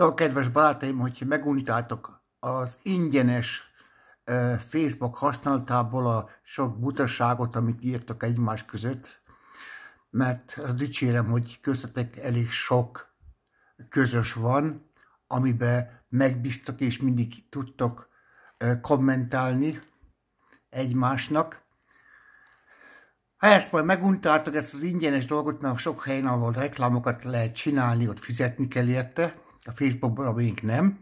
Na, kedves barátaim, hogyha meguntátok az ingyenes Facebook használatából a sok butaságot, amit írtak egymás között, mert az dicsérem, hogy köztetek elég sok közös van, amiben megbíztok és mindig tudtok kommentálni egymásnak. Ha ezt majd meguntáltak, ezt az ingyenes dolgot, mert sok helyen, ahol reklámokat lehet csinálni, ott fizetni kell érte, a Facebookban, amik nem,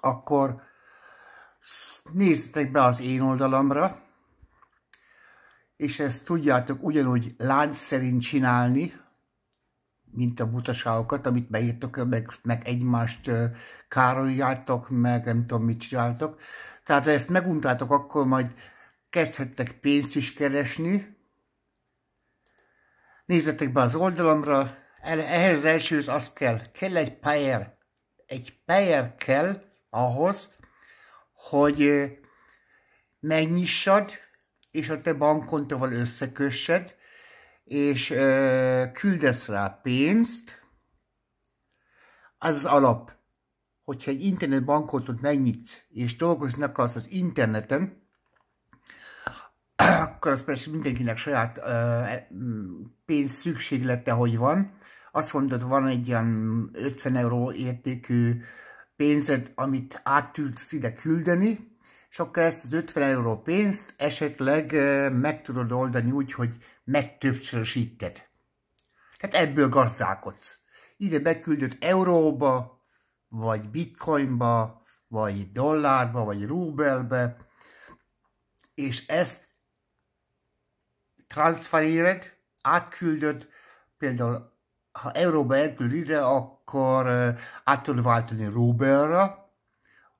akkor nézzetek be az én oldalamra, és ezt tudjátok ugyanúgy lánc szerint csinálni, mint a butaságokat, amit beírtok, meg, meg egymást károljátok, meg nem tudom mit csináltok. Tehát ha ezt meguntátok, akkor majd kezdhettek pénzt is keresni. Nézzetek be az oldalamra, ehhez az az kell, kell egy pályer. Egy pályer kell ahhoz, hogy megnyissad, és a te bankkontóval összekössed, és ö, küldesz rá pénzt, az az alap. Hogyha egy internetbankkontot megnyitsz, és dolgozni akarsz az interneten, akkor az persze mindenkinek saját ö, e, mm, pénz szükséglete, hogy van. Azt mondod, van egy ilyen 50 euró értékű pénzed, amit át tudsz ide küldeni, és akkor ezt az 50 euró pénzt esetleg meg tudod oldani úgy, hogy megtöbbszörösíted. Tehát ebből gazdálkodsz. Ide beküldöd euróba, vagy bitcoinba, vagy dollárba, vagy rubelbe, és ezt transferéred, átküldöd, például ha Euróba elküld ide, akkor át tudod váltani Rubelra.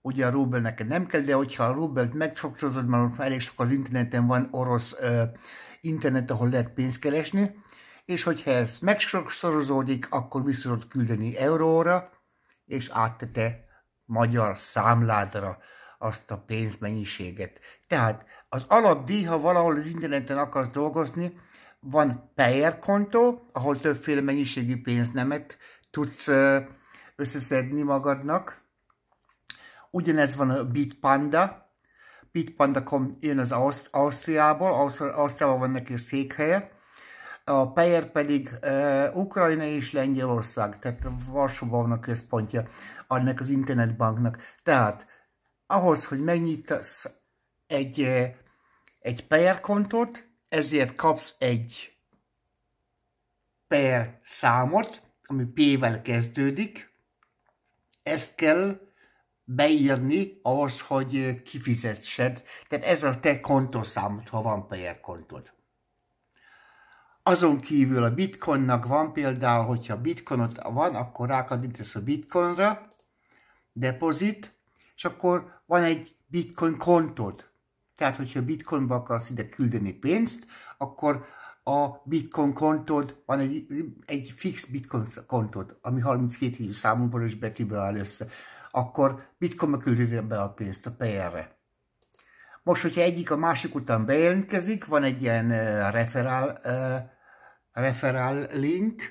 ugye a Rubel neked nem kell, de hogyha a Rubelt megcsapcsozod, mert elég sok az interneten van orosz ö, internet, ahol lehet pénzt keresni, és hogyha ez megsokszorozódik, akkor vissza tudod küldeni euróra, és áttete magyar számládra azt a pénzmennyiséget. Tehát az alapdíj, ha valahol az interneten akarsz dolgozni, van payer konto ahol többféle mennyiségű pénznemet tudsz összeszedni magadnak. Ugyanez van a Bitpanda. Bitpanda.com jön az Auszt- Ausztriából, Ausztri- Ausztriában van neki a székhelye. A Pejer pedig e, Ukrajna és Lengyelország, tehát Varsóban van a központja annak az internetbanknak. Tehát ahhoz, hogy megnyitasz egy, egy per kontot, ezért kapsz egy per számot, ami P-vel kezdődik. Ezt kell beírni ahhoz, hogy kifizetsed. Tehát ez a te kontoszámod, ha van per kontod. Azon kívül a bitcoinnak van például, hogyha bitcoinot van, akkor rákadítasz a bitcoinra, deposit, és akkor van egy bitcoin kontod. Tehát, hogyha bitcoinba akarsz ide küldeni pénzt, akkor a bitcoin kontod, van egy, egy fix bitcoin kontod, ami 32 hívő számomból is betűből áll össze, akkor bitcoinba küldöd be a pénzt a PR-re. Most, hogyha egyik a másik után bejelentkezik, van egy ilyen uh, referál, uh, referál link,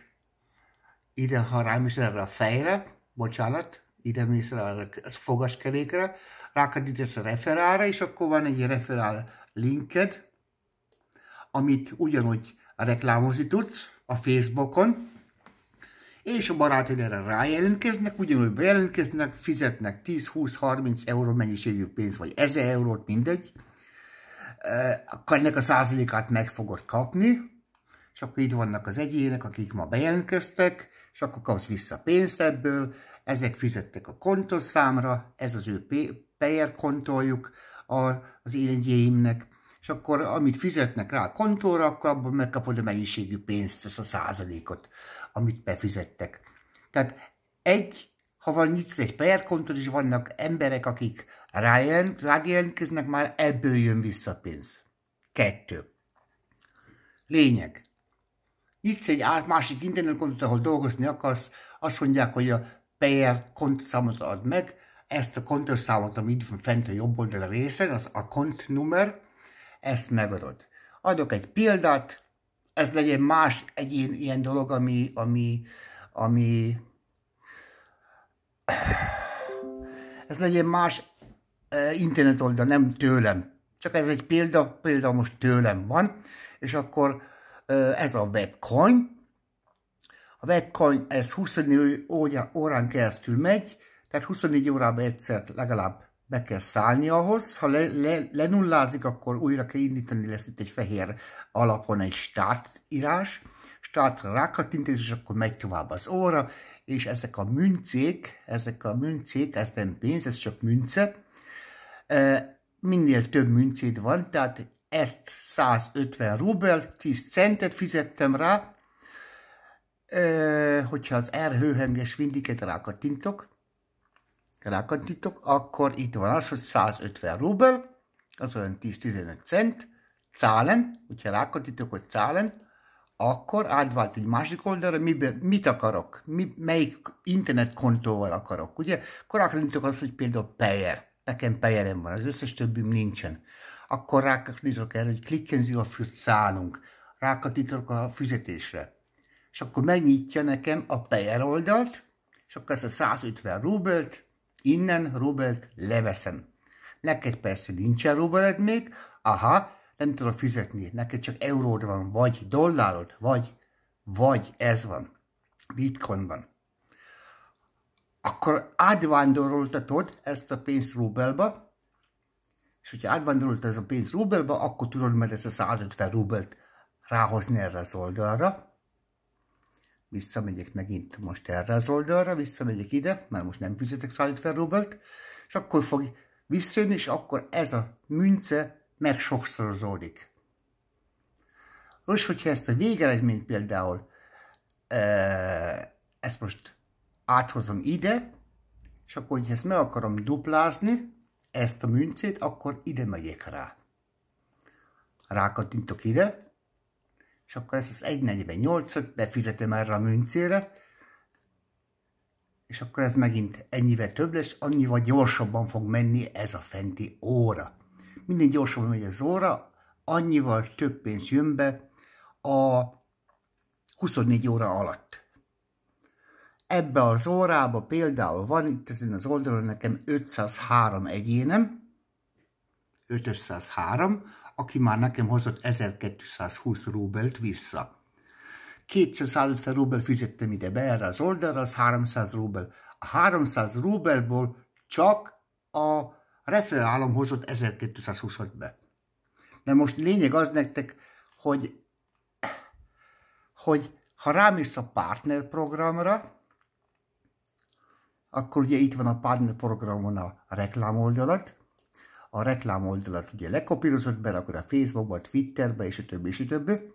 ide, ha is erre a fejre, bocsánat, ide mész rá a fogaskerékre, rákadítasz a referára, és akkor van egy referál linked, amit ugyanúgy reklámozni tudsz a Facebookon, és a barátod erre rájelentkeznek, ugyanúgy bejelentkeznek, fizetnek 10-20-30 euró mennyiségű pénzt, vagy 1000 eurót, mindegy, ennek a százalékát meg fogod kapni, és akkor itt vannak az egyének, akik ma bejelentkeztek, és akkor kapsz vissza pénzt ebből, ezek fizettek a számra, ez az ő payer kontoljuk az éringyéimnek, és akkor amit fizetnek rá a kontóra, akkor abban megkapod a mennyiségű pénzt, ezt a százalékot, amit befizettek. Tehát egy, ha van nyitsz egy payer kontot, és vannak emberek, akik rájelent, rájelentkeznek, már ebből jön vissza a pénz. Kettő. Lényeg. Nyitsz egy másik internetkontot, ahol dolgozni akarsz, azt mondják, hogy a per kontszámot ad meg, ezt a kontorszámot, ami itt van fent a jobb oldal részen, az a kontnumer, ezt megadod. Adok egy példát, ez legyen más egy ilyen, ilyen dolog, ami, ami, ami ez legyen más internet oldal, nem tőlem. Csak ez egy példa, példa most tőlem van, és akkor ez a webcoin, a webkony ez 24 órán keresztül megy, tehát 24 órában egyszer legalább be kell szállni ahhoz, ha le, le, lenullázik, akkor újra kell indítani, lesz itt egy fehér alapon egy start írás, startra rákattintés, és akkor megy tovább az óra, és ezek a műncék, ezek a műncék, ez nem pénz, ez csak münce, minél több müncéd van, tehát ezt 150 rubel, 10 centet fizettem rá, hogyha az R hőhenges vindiket rákattintok, rákattintok, akkor itt van az, hogy 150 rubel, az olyan 10-15 cent, cálen, hogyha rákattintok, hogy cálen, akkor átvált egy másik oldalra, miben, mit akarok, mi, melyik internetkontóval akarok, ugye? Akkor rákattintok azt, hogy például Payer, nekem Payerem van, az összes többim nincsen. Akkor rákattintok erre, hogy klikkenzi a auf Zahlung, rákattintok a fizetésre és akkor megnyitja nekem a payer oldalt, és akkor ezt a 150 rubelt, innen rubelt leveszem. Neked persze nincsen rubeled még, aha, nem tudod fizetni, neked csak euród van, vagy dollárod, vagy, vagy ez van, bitcoin van. Akkor átvándoroltatod ezt a pénzt rubelba, és hogyha átvándorolt ez a pénz rubelba, akkor tudod meg ezt a 150 rubelt ráhozni erre az oldalra, visszamegyek megint most erre az oldalra, visszamegyek ide, mert most nem fizetek Robert, és akkor fog visszajönni, és akkor ez a münce meg sokszorozódik. És hogyha ezt a végeredményt például e, ezt most áthozom ide, és akkor, hogyha ezt meg akarom duplázni, ezt a műncét, akkor ide megyek rá. Rákattintok ide, és akkor ezt az 1,48-ot befizetem erre a műncére, és akkor ez megint ennyivel több lesz, annyival gyorsabban fog menni ez a fenti óra. Minden gyorsabban megy az óra, annyival több pénz jön be a 24 óra alatt. Ebbe az órába például van, itt ezen az oldalon nekem 503 egyénem, 503, aki már nekem hozott 1220 rubelt vissza. 250 rubel fizettem ide be erre az oldalra, az 300 rubel. A 300 rubelból csak a referálom hozott 1220 be. De most lényeg az nektek, hogy, hogy ha rámész a partner programra, akkor ugye itt van a partner programon a oldalat, a reklám oldalat ugye be, akkor a Facebookba, a Twitterbe, és a többi, és a többi.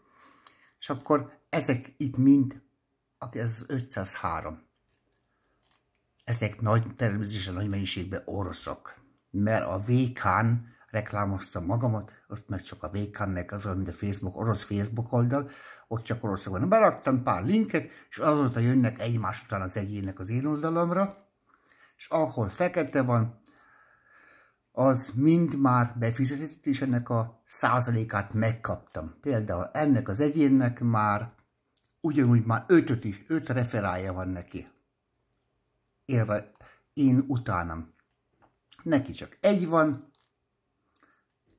És akkor ezek itt mind, ez az 503. Ezek nagy, természetesen nagy mennyiségben oroszok. Mert a VK-n reklámoztam magamat, ott meg csak a VK-n, meg az, mint a Facebook, orosz Facebook oldal, ott csak oroszokban. Beraktam pár linket, és azóta jönnek egymás után az egyének az én oldalamra, és ahol fekete van, az mind már befizetett, és ennek a százalékát megkaptam. Például ennek az egyénnek már ugyanúgy már ötöt is, öt referálja van neki. Érre, én utánam. Neki csak egy van,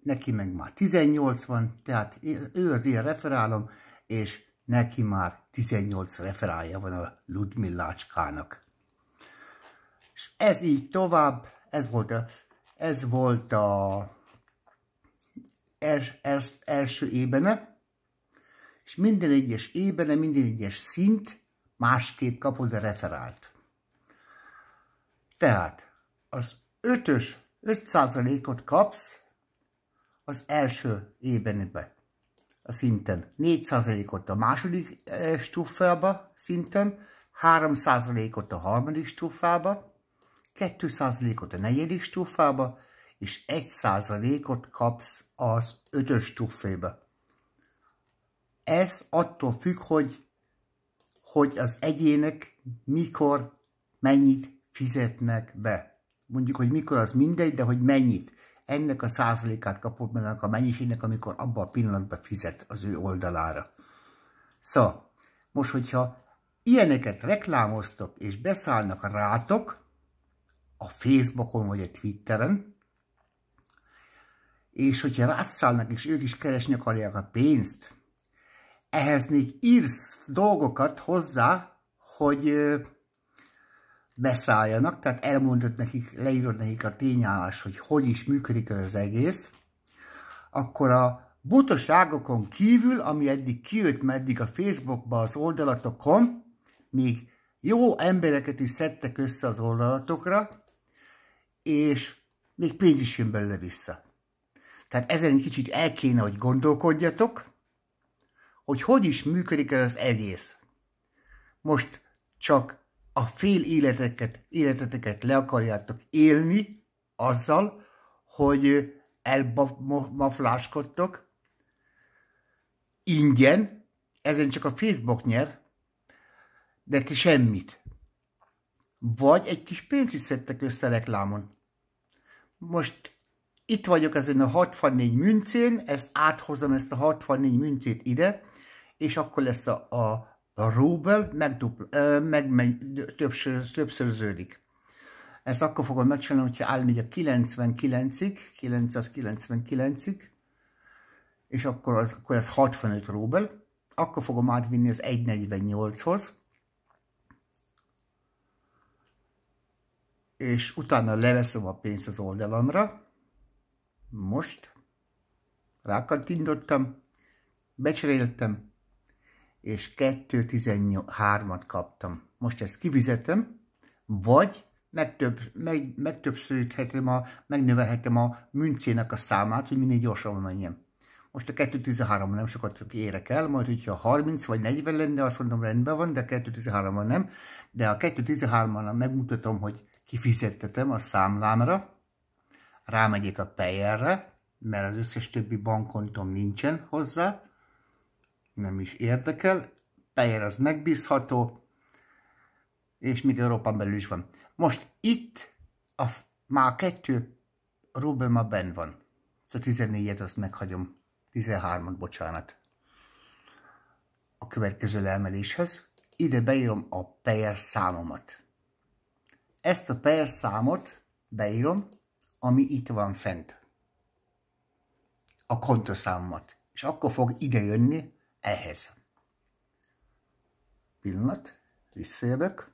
neki meg már 18 van, tehát ő az én referálom, és neki már 18 referálja van a Ludmillácskának. És ez így tovább, ez volt a ez volt a els, els, első ébene, és minden egyes ébene, minden egyes szint másképp kapod a referált. Tehát az ötös 5%-ot kapsz az első ébenbe a szinten, 4%-ot a második eh, stufába szinten, 3%-ot a harmadik stufába, 2%-ot a negyedik stufába, és 1%-ot kapsz az ötös stufébe. Ez attól függ, hogy, hogy az egyének mikor mennyit fizetnek be. Mondjuk, hogy mikor az mindegy, de hogy mennyit. Ennek a százalékát kapod meg a mennyiségnek, amikor abban a pillanatban fizet az ő oldalára. Szóval, most, hogyha ilyeneket reklámoztok és beszállnak rátok, a Facebookon vagy a Twitteren, és hogyha rátszálnak és ők is keresni akarják a pénzt, ehhez még írsz dolgokat hozzá, hogy beszálljanak, tehát elmondod nekik, leírod nekik a tényállás, hogy hogy is működik ez az egész, akkor a butaságokon kívül, ami eddig kijött meddig a Facebookba az oldalatokon, még jó embereket is szedtek össze az oldalatokra, és még pénz is jön belőle vissza. Tehát ezen egy kicsit el kéne, hogy gondolkodjatok, hogy hogy is működik ez az egész. Most csak a fél életeket, életeteket le akarjátok élni azzal, hogy elmafláskodtok ingyen, ezen csak a Facebook nyer, de ti semmit vagy egy kis pénzt is szedtek össze reklámon. Most itt vagyok ezen a 64 műncén, ezt áthozom ezt a 64 műncét ide, és akkor lesz a, a, rubel megdupl, meg, meg többször, többszörződik. Ezt akkor fogom megcsinálni, hogyha állni a 99-ig, 999-ig, és akkor, az, akkor ez 65 rubel, akkor fogom átvinni az 148-hoz, és utána leveszem a pénzt az oldalamra. Most rákattintottam, becseréltem, és 2.13-at kaptam. Most ezt kivizetem, vagy megtöbb, meg, megtöbbszöríthetem, a, megnövelhetem a műncének a számát, hogy minél gyorsabban menjen. Most a 2.13 nem sokat érek el, majd hogyha 30 vagy 40 lenne, azt mondom rendben van, de 213 nem. De a 2.13-ban megmutatom, hogy kifizettetem a számlámra, rámegyek a PR-re, mert az összes többi bankkontom nincsen hozzá, nem is érdekel, PR az megbízható, és még Európán belül is van. Most itt a, már kettő rubel ma benn van. A 14-et azt meghagyom, 13-at, bocsánat. A következő leemeléshez ide beírom a PR számomat ezt a per számot beírom, ami itt van fent. A kontoszámomat. És akkor fog idejönni ehhez. Pillanat, visszajövök,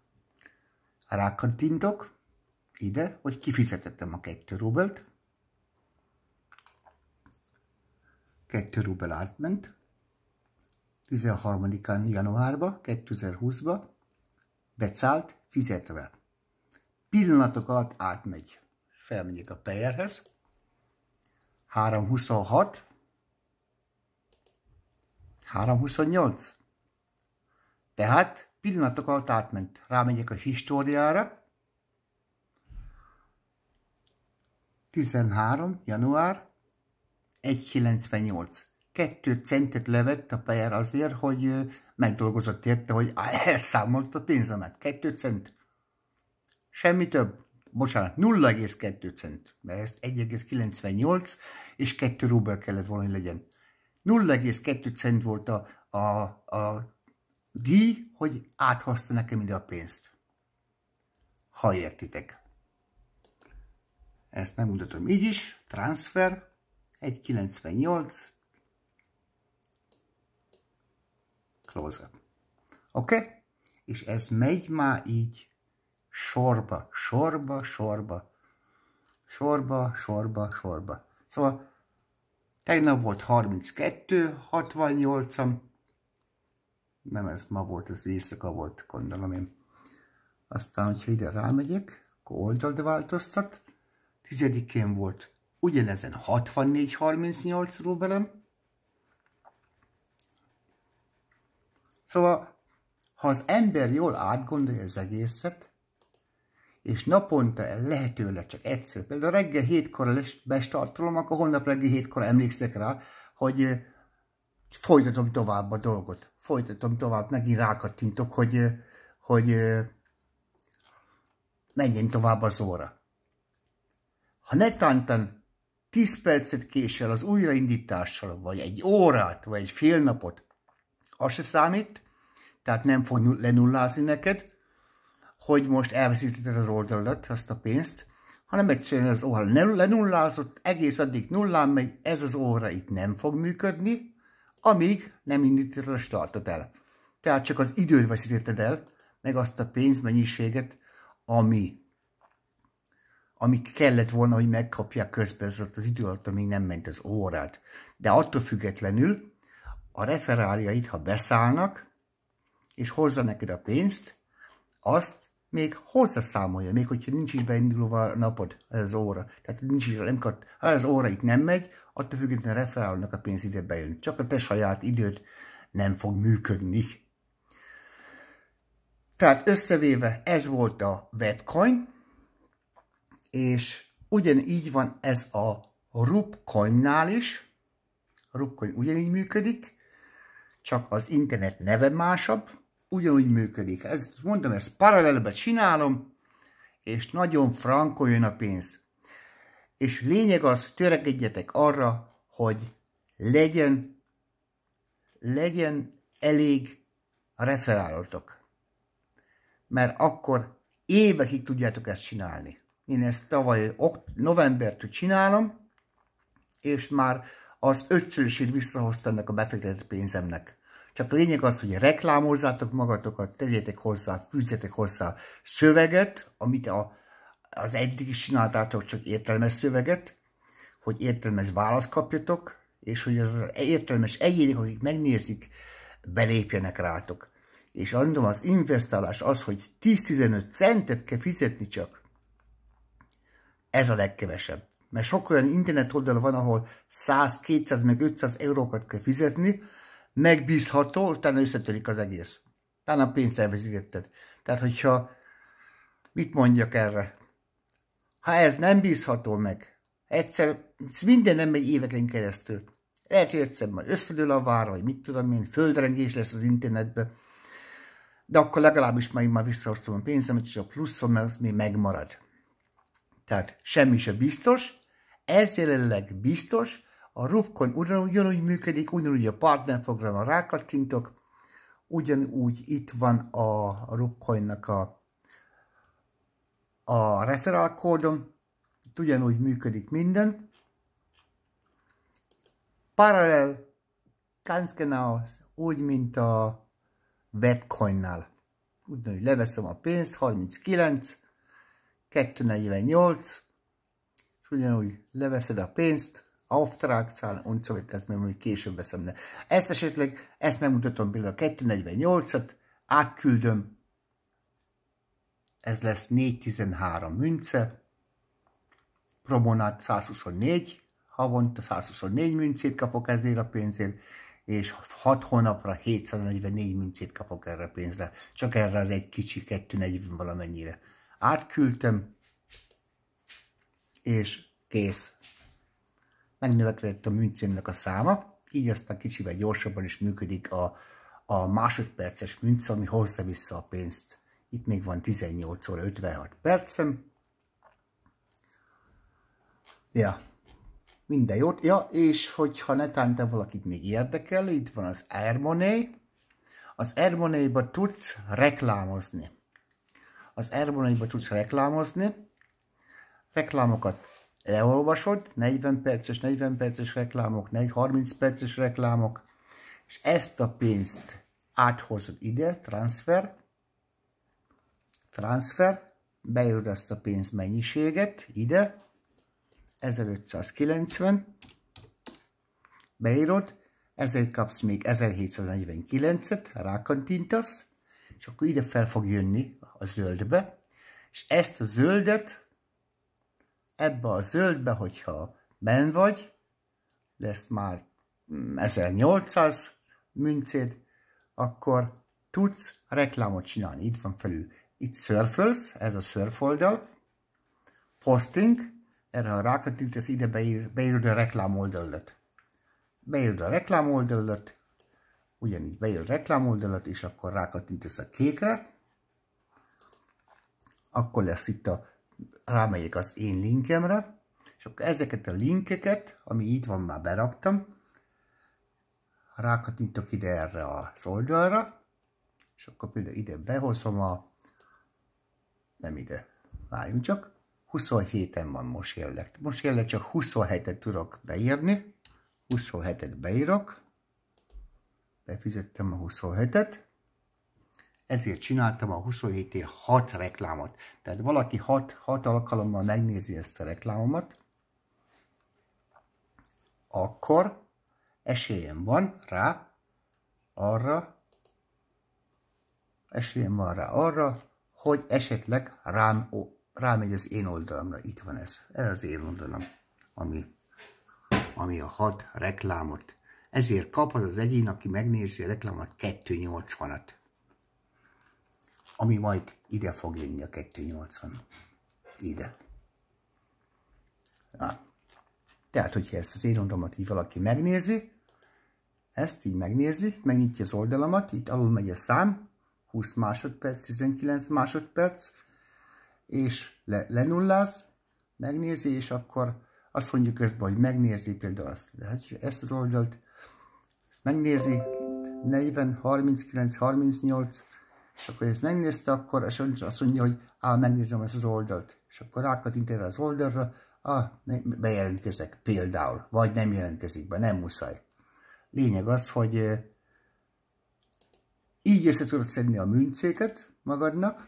rákattintok ide, hogy kifizetettem a kettő rubelt. Kettő rubel átment. 13. januárba, 2020-ba becált, fizetve pillanatok alatt átmegy. Felmegyek a peyerhez. 326. 328. Tehát pillanatok alatt átment. Rámegyek a históriára. 13. január 1.98. Kettő centet levett a Peyer azért, hogy megdolgozott érte, hogy elszámolt a pénzemet. Kettő cent semmi több. Bocsánat, 0,2 cent, mert ezt 1,98 és 2 rubel kellett volna, hogy legyen. 0,2 cent volt a, a, a díj, hogy áthozta nekem ide a pénzt. Ha értitek. Ezt megmutatom így is, transfer, 1,98, close Oké? Okay? És ez megy már így sorba, sorba, sorba, sorba, sorba, sorba. Szóval tegnap volt 32, 68-am, nem ez ma volt, ez éjszaka volt, gondolom én. Aztán, hogyha ide rámegyek, akkor oldalt változtat, tizedikén volt ugyanezen 64 38 rubelem. Szóval, ha az ember jól átgondolja az egészet, és naponta lehetőleg csak egyszer, például reggel hétkor bestartolom, akkor holnap reggel hétkor emlékszek rá, hogy eh, folytatom tovább a dolgot. Folytatom tovább, megint rákattintok, hogy, eh, hogy eh, menjen tovább az óra. Ha netántan 10 percet késel az újraindítással, vagy egy órát, vagy egy fél napot, az se számít, tehát nem fog lenullázni neked, hogy most elveszítetted az oldaladat, azt a pénzt, hanem egyszerűen az óra lenullázott, egész addig nullán megy, ez az óra itt nem fog működni, amíg nem indítod a startot el. Tehát csak az időt veszítetted el, meg azt a pénzmennyiséget, ami, ami kellett volna, hogy megkapják közben az idő alatt, amíg nem ment az órát. De attól függetlenül a referáliaid, ha beszállnak, és hozza neked a pénzt, azt még hozzászámolja, még hogyha nincs is beindulva a napod, ez az óra. Tehát nincs is, nem kap, ha az óra itt nem megy, attól függetlenül referálnak a pénz ide bejön. Csak a te saját időd nem fog működni. Tehát összevéve ez volt a webcoin, és ugyanígy van ez a rubcoinnál is. A rubcoin ugyanígy működik, csak az internet neve másabb, ugyanúgy működik. Ez, mondom, ezt paralelbe csinálom, és nagyon frankon jön a pénz. És lényeg az, törekedjetek arra, hogy legyen, legyen elég referálortok, Mert akkor évekig tudjátok ezt csinálni. Én ezt tavaly novembertől csinálom, és már az ötszörösét visszahozta ennek a befektetett pénzemnek. Csak a lényeg az, hogy reklámozzátok magatokat, tegyétek hozzá, fűzjetek hozzá szöveget, amit a, az eddig is csináltátok, csak értelmes szöveget, hogy értelmes választ kapjatok, és hogy az értelmes egyének, akik megnézik, belépjenek rátok. És mondom, az investálás az, hogy 10-15 centet kell fizetni csak. Ez a legkevesebb. Mert sok olyan internet oldal van, ahol 100, 200, meg 500 eurókat kell fizetni, megbízható, utána összetörik az egész. Utána a elvezítetted. Tehát, hogyha mit mondjak erre? Ha ez nem bízható meg, egyszer, minden nem megy éveken keresztül. Lehet, hogy egyszer majd összedől a vára, vagy mit tudom én, földrengés lesz az internetben, de akkor legalábbis majd már visszahoztam a pénzemet, és a pluszom az még megmarad. Tehát semmi se biztos, ez jelenleg biztos, a Rubkon ugyanúgy működik, ugyanúgy a partnerprogramra rákattintok, ugyanúgy itt van a Rubcoinnak a, a referral kódom, itt ugyanúgy működik minden. Paralel, ganz genau, úgy, mint a webcoinnál. Ugyanúgy leveszem a pénzt, 39, 248, és ugyanúgy leveszed a pénzt, Auftrag zahlen und so weiter, ezt még majd később veszem le. Ezt esetleg, ezt megmutatom például 248-at, átküldöm, ez lesz 413 münce, Promonát 124, havonta 124 műncét kapok ezért a pénzért, és 6 hónapra 744 műncét kapok erre a pénzre. Csak erre az egy kicsi 240 valamennyire. Átküldtem, és kész megnövekedett a műncémnek a száma, így aztán kicsivel gyorsabban is működik a, a másodperces műnc, ami hozza vissza a pénzt. Itt még van 18 óra 56 percem. Ja, minden jót. Ja, és hogyha netánte valakit még érdekel, itt van az Airmoney. Az Airmoney-ba tudsz reklámozni. Az Airmoney-ba tudsz reklámozni. Reklámokat leolvasod, 40 perces, 40 perces reklámok, 30 perces reklámok, és ezt a pénzt áthozod ide, transfer, transfer, beírod ezt a pénz mennyiséget ide, 1590, beírod, ezért kapsz még 1749-et, rákantintasz, és akkor ide fel fog jönni a zöldbe, és ezt a zöldet ebbe a zöldbe, hogyha ben vagy, lesz már 1800 mm, műncéd, akkor tudsz reklámot csinálni. Itt van felül. Itt surfers, ez a surf oldal, posting, erre rákattintasz, ide beír, beírod a reklám oldalat. Beírod a reklám oldalat, ugyanígy beírod a reklám oldalat, és akkor rákattintasz a kékre, akkor lesz itt a rámegyek az én linkemre, és akkor ezeket a linkeket, ami itt van, már beraktam, rákatintok ide erre a oldalra, és akkor például ide behozom a, nem ide, várjunk csak, 27-en van most jelleg. Most jelleg csak 27-et tudok beírni, 27-et beírok, befizettem a 27-et, ezért csináltam a 27 év 6 reklámot. Tehát valaki 6, 6 alkalommal megnézi ezt a reklámomat, akkor esélyem van rá arra, esélyem van rá arra, hogy esetleg rám, ó, rámegy az én oldalamra. Itt van ez. Ez az én oldalam, ami, ami a 6 reklámot. Ezért kaphat az egyén, aki megnézi a reklámot 280-at ami majd ide fog jönni a 280. Ide. Na. Tehát, hogyha ezt az érondomat így valaki megnézi, ezt így megnézi, megnyitja az oldalamat, itt alul megy a szám, 20 másodperc, 19 másodperc, és le, lenulláz, megnézi, és akkor azt mondjuk közben, hogy megnézi például azt, hát, ezt az oldalt, ezt megnézi, 40, 39, 38, és akkor ezt megnézte, akkor és azt mondja, hogy á, megnézem ezt az oldalt. És akkor rákatint erre az oldalra, á, bejelentkezek például, vagy nem jelentkezik be, nem muszáj. Lényeg az, hogy így össze tudod szedni a műncéket magadnak,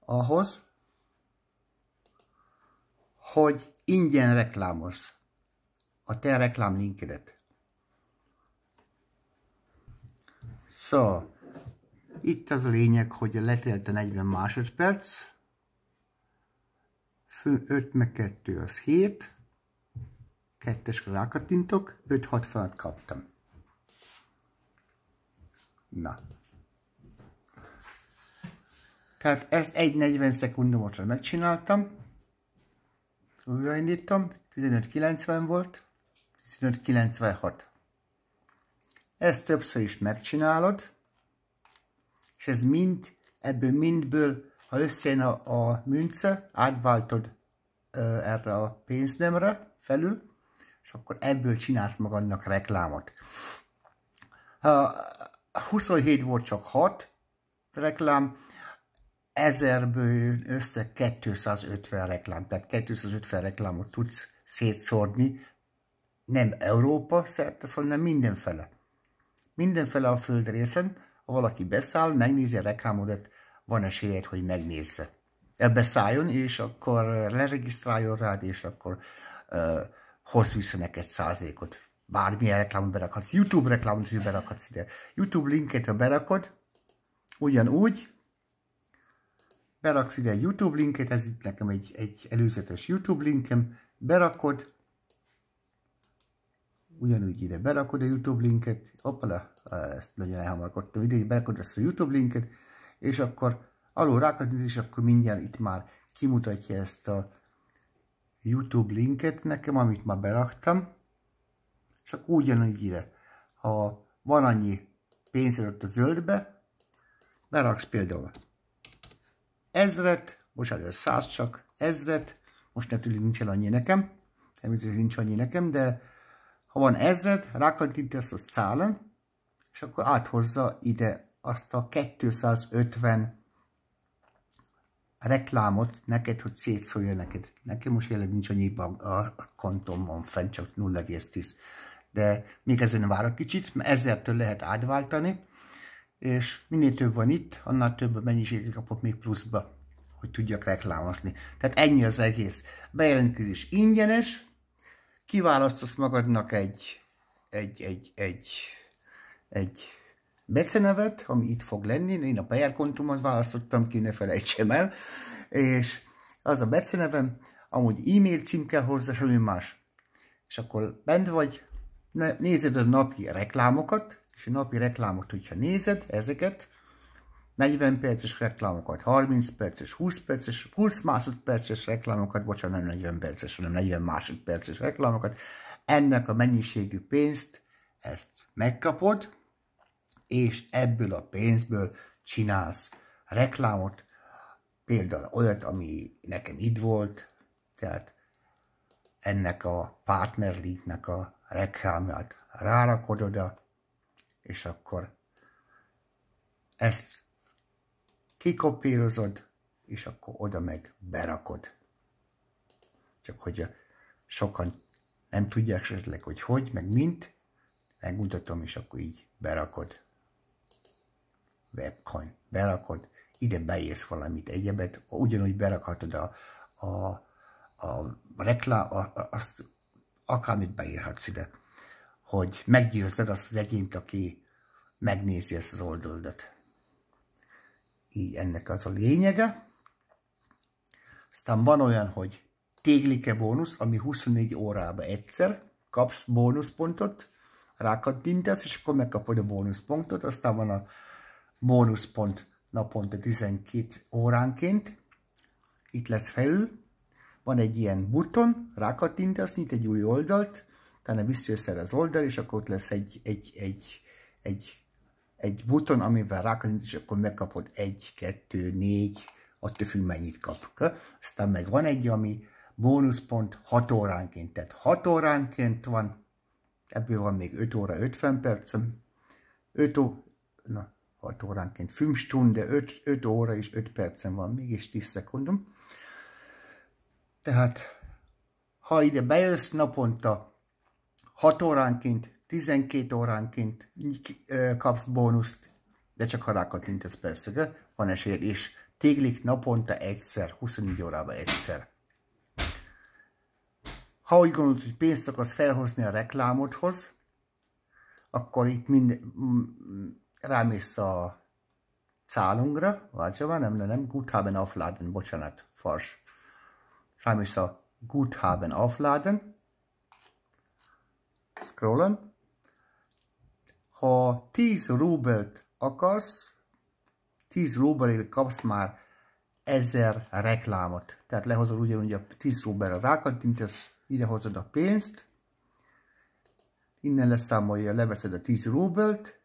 ahhoz, hogy ingyen reklámoz a te reklám linkedet. Szóval, so, itt az a lényeg, hogy letelt a 40 másodperc, fő 5 meg 2 az 7, kettesre rákattintok, 5-6 felet kaptam. Na. Tehát ezt egy 40 szekundomotra megcsináltam, újraindítom, 15-90 volt, 15-96. Ezt többször is megcsinálod, és ez mind, ebből mindből, ha összejön a, a münce, átváltod ö, erre a pénznemre felül, és akkor ebből csinálsz magadnak reklámot. Ha 27 volt csak 6 reklám, 1000-ből össze 250 reklám, tehát 250 reklámot tudsz szétszórni, nem Európa szerte, hanem mindenfele. Mindenfele a földrészen, ha valaki beszáll, megnézi a reklámodat, van esélyed, hogy megnézze. Ebbe szálljon, és akkor leregisztráljon rád, és akkor uh, hoz vissza neked százalékot. Bármilyen reklámot berakhatsz, YouTube reklámot is berakhatsz ide. YouTube linket, ha berakod, ugyanúgy, beraksz ide YouTube linket, ez itt nekem egy, egy előzetes YouTube linkem, berakod, ugyanúgy ide berakod a YouTube linket, opala, ezt nagyon elhamarkodtam ide, berakod ezt a YouTube linket, és akkor alul rákatint, és akkor mindjárt itt már kimutatja ezt a YouTube linket nekem, amit már beraktam, csak ugyanúgy ide. Ha van annyi pénzed ott a zöldbe, beraksz például ezret, hát ez száz csak, ezret, most ne tűnik nincsen annyi nekem, természetesen nincs annyi nekem, de ha van ezred, rákattintasz az cálen, és akkor áthozza ide azt a 250 reklámot neked, hogy szétszólja neked. Nekem most jelenleg nincs annyi a kontomon fent, csak 0,10. De még ezen várok kicsit, mert ezzel lehet átváltani, és minél több van itt, annál több mennyiséget kapok még pluszba, hogy tudjak reklámozni. Tehát ennyi az egész. Bejelentkezés ingyenes, kiválasztasz magadnak egy, egy, egy, egy, egy becenevet, ami itt fog lenni, én a PR-kontomat választottam ki, ne felejtsem el, és az a becenevem, amúgy e-mail cím kell hozzá, semmi más. És akkor bent vagy, nézed a napi reklámokat, és a napi reklámot, hogyha nézed ezeket, 40 perces reklámokat, 30 perces, 20 perces, 20 másodperces reklámokat, bocsánat, nem 40 perces, hanem 40 másodperces reklámokat, ennek a mennyiségű pénzt, ezt megkapod, és ebből a pénzből csinálsz reklámot, például olyat, ami nekem itt volt, tehát ennek a Partner partnerlinknek a reklámját rárakod oda, és akkor ezt kikopírozod, és akkor oda meg berakod. Csak hogy sokan nem tudják esetleg, hogy hogy, meg mint, megmutatom, és akkor így berakod. Webcoin, berakod, ide beírsz valamit, egyebet, ugyanúgy berakhatod a, a, a reklá, a, a, azt akármit beírhatsz ide, hogy meggyőzed azt az egyént, aki megnézi ezt az oldaladat így ennek az a lényege. Aztán van olyan, hogy téglike bónusz, ami 24 órába egyszer, kapsz bónuszpontot, rákattintesz, és akkor megkapod a bónuszpontot, aztán van a bónuszpont naponta 12 óránként, itt lesz felül, van egy ilyen buton, rákattintesz, nyit egy új oldalt, utána visszajössz erre az oldal, és akkor ott lesz egy, egy, egy, egy egy buton, amivel rákattintok, és akkor megkapod egy, kettő, négy, attól függ mennyit kap. Aztán meg van egy, ami bónuszpont 6 óránként, tehát 6 óránként van, ebből van még 5 óra 50 percem, 5 ó, na, 6 óránként, 5 de 5, 5 óra és 5 percen van, mégis 10 szekundum. Tehát, ha ide bejössz naponta 6 óránként, 12 óránként kapsz bónuszt, de csak ha rákattintesz persze, van esélyed, és téglik naponta egyszer, 24 órában egyszer. Ha úgy gondolod, hogy pénzt akarsz felhozni a reklámodhoz, akkor itt mind, rámész a cálunkra, vagy van, nem, nem, nem, Guthaben aufladen, bocsánat, fars. Rámész a Guthaben aufladen, scrollen, ha 10 rubelt akarsz, 10 rubelért kapsz már 1000 reklámot. Tehát lehozod ugyanúgy a 10 rubelre rákattintasz, idehozod a pénzt, innen leszámolja, leveszed a 10 rubelt,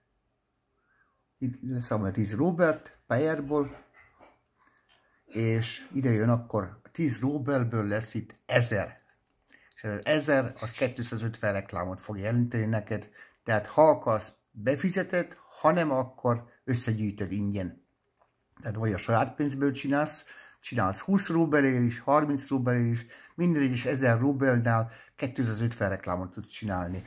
itt leszámolja a 10 rubelt, payerból, és ide jön akkor 10 rubelből lesz itt 1000. És az 1000 az 250 reklámot fog jelenteni neked, tehát ha akarsz befizeted, hanem akkor összegyűjtöd ingyen. Tehát vagy a saját pénzből csinálsz, csinálsz 20 rubelért is, 30 rubelért is, minden egyes 1000 rubelnál 250 reklámot tudsz csinálni.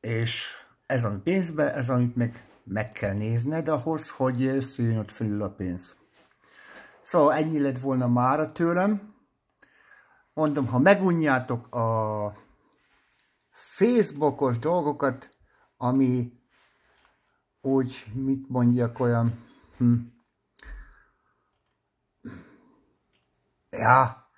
És ez ami pénzbe, ez amit meg, meg kell nézned ahhoz, hogy szüljön ott felül a pénz. Szóval ennyi lett volna mára tőlem. Mondom, ha megunjátok a Facebookos dolgokat, ami úgy, mit mondjak, olyan... Hm. Ja,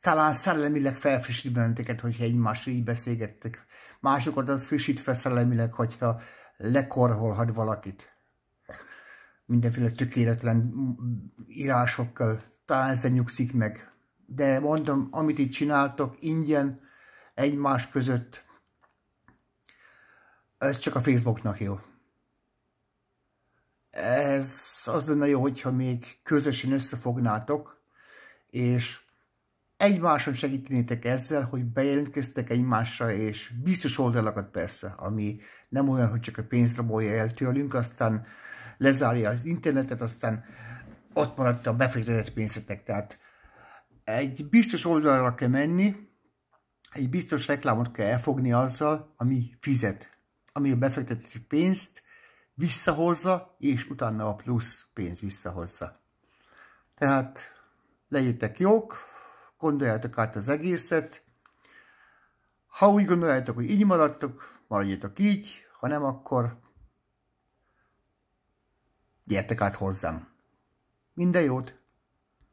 talán szellemileg felfrissít benneteket, hogyha egymásra így beszélgettek. Másokat az frissít fel szellemileg, hogyha lekorholhat valakit. Mindenféle tökéletlen írásokkal talán ezzel nyugszik meg. De mondom, amit itt csináltok ingyen, egymás között, ez csak a Facebooknak jó. Ez az lenne jó, hogyha még közösen összefognátok, és egymáson segítenétek ezzel, hogy bejelentkeztek egymásra, és biztos oldalakat persze, ami nem olyan, hogy csak a pénzt rabolja el tőlünk, aztán lezárja az internetet, aztán ott maradt a befektetett pénzetek. Tehát egy biztos oldalra kell menni, egy biztos reklámot kell elfogni azzal, ami fizet ami a befektetési pénzt visszahozza, és utána a plusz pénz visszahozza. Tehát legyetek jók, gondoljátok át az egészet. Ha úgy gondoljátok, hogy így maradtok, maradjatok így, ha nem, akkor gyertek át hozzám. Minden jót!